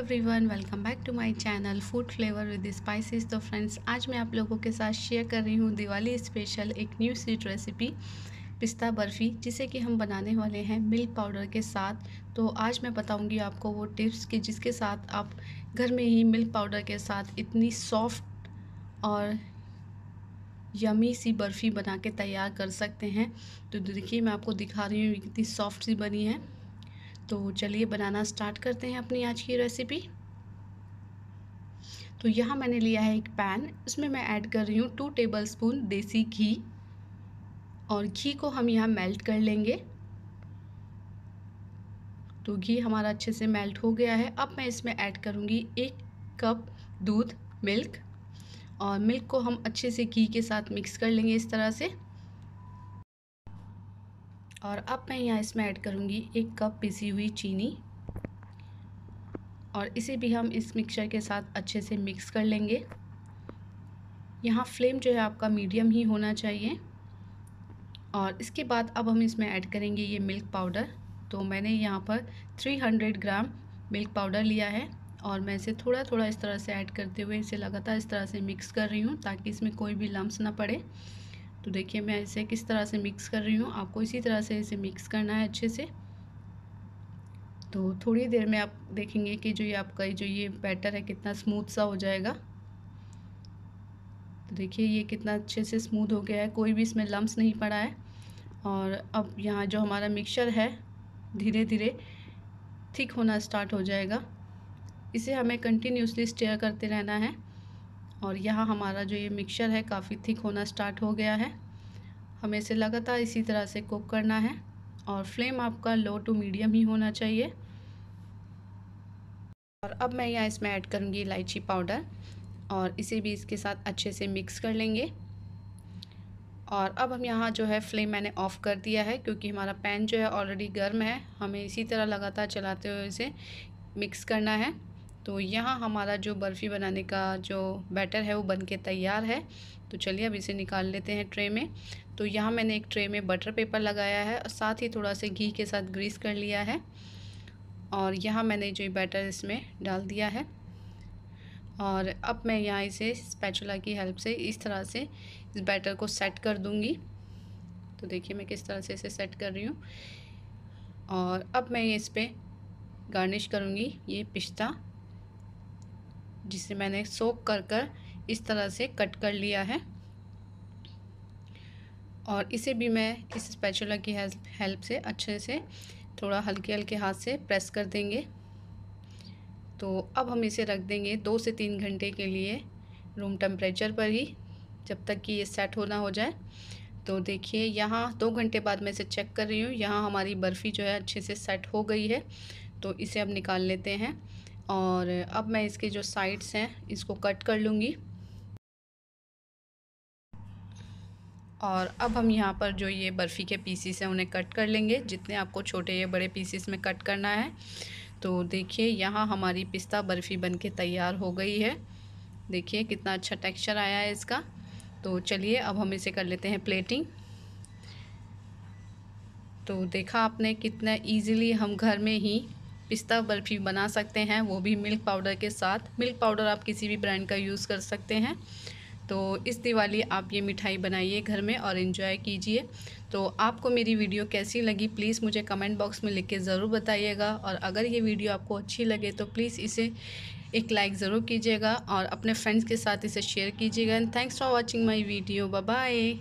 every everyone welcome back to my channel food flavour with spices तो friends आज मैं आप लोगों के साथ शेयर कर रही हूँ दिवाली स्पेशल एक न्यू स्वीट रेसिपी पिस्ता बर्फ़ी जिसे कि हम बनाने वाले हैं मिल्क पाउडर के साथ तो आज मैं बताऊँगी आपको वो टिप्स कि जिसके साथ आप घर में ही मिल्क पाउडर के साथ इतनी सॉफ्ट और यमी सी बर्फ़ी बना के तैयार कर सकते हैं तो देखिए मैं आपको दिखा रही हूँ कितनी सॉफ्ट सी बनी है तो चलिए बनाना स्टार्ट करते हैं अपनी आज की रेसिपी तो यहाँ मैंने लिया है एक पैन इसमें मैं ऐड कर रही हूँ टू टेबल स्पून देसी घी और घी को हम यहाँ मेल्ट कर लेंगे तो घी हमारा अच्छे से मेल्ट हो गया है अब मैं इसमें ऐड करूँगी एक कप दूध मिल्क और मिल्क को हम अच्छे से घी के साथ मिक्स कर लेंगे इस तरह से और अब मैं यहाँ इसमें ऐड करूँगी एक कप पिसी हुई चीनी और इसे भी हम इस मिक्सचर के साथ अच्छे से मिक्स कर लेंगे यहाँ फ्लेम जो है आपका मीडियम ही होना चाहिए और इसके बाद अब हम इसमें ऐड करेंगे ये मिल्क पाउडर तो मैंने यहाँ पर 300 ग्राम मिल्क पाउडर लिया है और मैं इसे थोड़ा थोड़ा इस तरह से ऐड करते हुए इसे लगातार इस तरह से मिक्स कर रही हूँ ताकि इसमें कोई भी लम्ब ना पड़े तो देखिए मैं इसे किस तरह से मिक्स कर रही हूँ आपको इसी तरह से इसे मिक्स करना है अच्छे से तो थोड़ी देर में आप देखेंगे कि जो ये आपका जो ये बैटर है कितना स्मूथ सा हो जाएगा तो देखिए ये कितना अच्छे से स्मूथ हो गया है कोई भी इसमें लम्स नहीं पड़ा है और अब यहाँ जो हमारा मिक्सचर है धीरे धीरे थिक होना स्टार्ट हो जाएगा इसे हमें कंटिन्यूसली स्टेयर करते रहना है और यहाँ हमारा जो ये मिक्सचर है काफ़ी थिक होना स्टार्ट हो गया है हमें इसे लगातार इसी तरह से कुक करना है और फ्लेम आपका लो टू मीडियम ही होना चाहिए और अब मैं यहाँ इसमें ऐड करूँगी इलायची पाउडर और इसे भी इसके साथ अच्छे से मिक्स कर लेंगे और अब हम यहाँ जो है फ्लेम मैंने ऑफ़ कर दिया है क्योंकि हमारा पैन जो है ऑलरेडी गर्म है हमें इसी तरह लगातार चलाते हुए इसे मिक्स करना है तो यहाँ हमारा जो बर्फ़ी बनाने का जो बैटर है वो बन के तैयार है तो चलिए अब इसे निकाल लेते हैं ट्रे में तो यहाँ मैंने एक ट्रे में बटर पेपर लगाया है और साथ ही थोड़ा सा घी के साथ ग्रीस कर लिया है और यहाँ मैंने जो बैटर इसमें डाल दिया है और अब मैं यहाँ इसे स्पैचुला की हेल्प से इस तरह से इस बैटर को सेट कर दूँगी तो देखिए मैं किस तरह से इसे सेट कर रही हूँ और अब मैं ये इस पर गार्निश करूँगी ये पिस्ता जिसे मैंने सोक कर कर इस तरह से कट कर लिया है और इसे भी मैं इस स्पैचुला की हेल्प से अच्छे से थोड़ा हल्के हल्के हाथ से प्रेस कर देंगे तो अब हम इसे रख देंगे दो से तीन घंटे के लिए रूम टेम्परेचर पर ही जब तक कि ये सेट होना हो जाए तो देखिए यहाँ दो घंटे बाद मैं इसे चेक कर रही हूँ यहाँ हमारी बर्फ़ी जो है अच्छे से सेट हो गई है तो इसे अब निकाल लेते हैं और अब मैं इसके जो साइड्स हैं इसको कट कर लूँगी और अब हम यहाँ पर जो ये बर्फ़ी के पीसीस हैं उन्हें कट कर लेंगे जितने आपको छोटे या बड़े पीसीस में कट करना है तो देखिए यहाँ हमारी पिस्ता बर्फ़ी बनके तैयार हो गई है देखिए कितना अच्छा टेक्सचर आया है इसका तो चलिए अब हम इसे कर लेते हैं प्लेटिंग तो देखा आपने कितना इजीली हम घर में ही पिस्ता बर्फी बना सकते हैं वो भी मिल्क पाउडर के साथ मिल्क पाउडर आप किसी भी ब्रांड का यूज़ कर सकते हैं तो इस दिवाली आप ये मिठाई बनाइए घर में और इन्जॉय कीजिए तो आपको मेरी वीडियो कैसी लगी प्लीज़ मुझे कमेंट बॉक्स में लिख के ज़रूर बताइएगा और अगर ये वीडियो आपको अच्छी लगे तो प्लीज़ इसे एक लाइक ज़रूर कीजिएगा और अपने फ्रेंड्स के साथ इसे शेयर कीजिएगा and thanks for watching my video bye